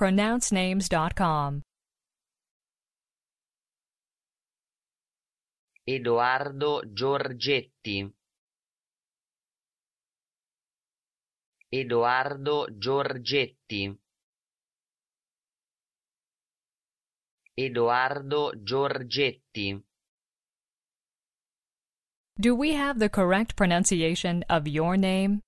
pronouncenames.com. Edoardo Giorgetti. Edoardo Giorgetti. Edoardo Giorgetti. Do we have the correct pronunciation of your name?